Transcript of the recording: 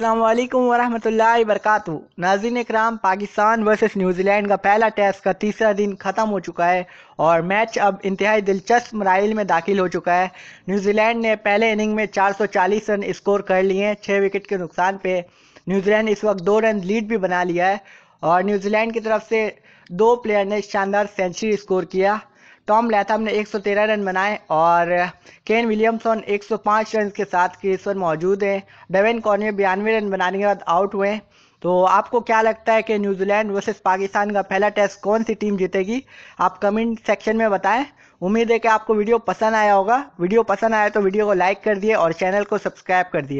अस्सलाम वालेकुम वरहमतुल्लाहि वरकू नाजिन कराम पाकिस्तान वर्सेस न्यूजीलैंड का पहला टेस्ट का तीसरा दिन ख़त्म हो चुका है और मैच अब इंतहाई दिलचस्प मराइल में दाखिल हो चुका है न्यूजीलैंड ने पहले इनिंग में 440 रन स्कोर कर लिए हैं छः विकेट के नुकसान पे न्यूजीलैंड इस वक्त दो रन लीड भी बना लिया है और न्यूजीलैंड की तरफ से दो प्लेयर ने शानदार सेंचुरी स्कोर किया टॉम लैथम ने 113 रन बनाए और केन विलियमसन 105 रन के साथ क्रीज पर मौजूद हैं डेविन कॉर्नियर बयानवे रन बनाने के बाद आउट हुए तो आपको क्या लगता है कि न्यूजीलैंड वर्सेस पाकिस्तान का पहला टेस्ट कौन सी टीम जीतेगी आप कमेंट सेक्शन में बताएं उम्मीद है कि आपको वीडियो पसंद आया होगा वीडियो पसंद आया तो वीडियो को लाइक कर दिए और चैनल को सब्सक्राइब कर दिए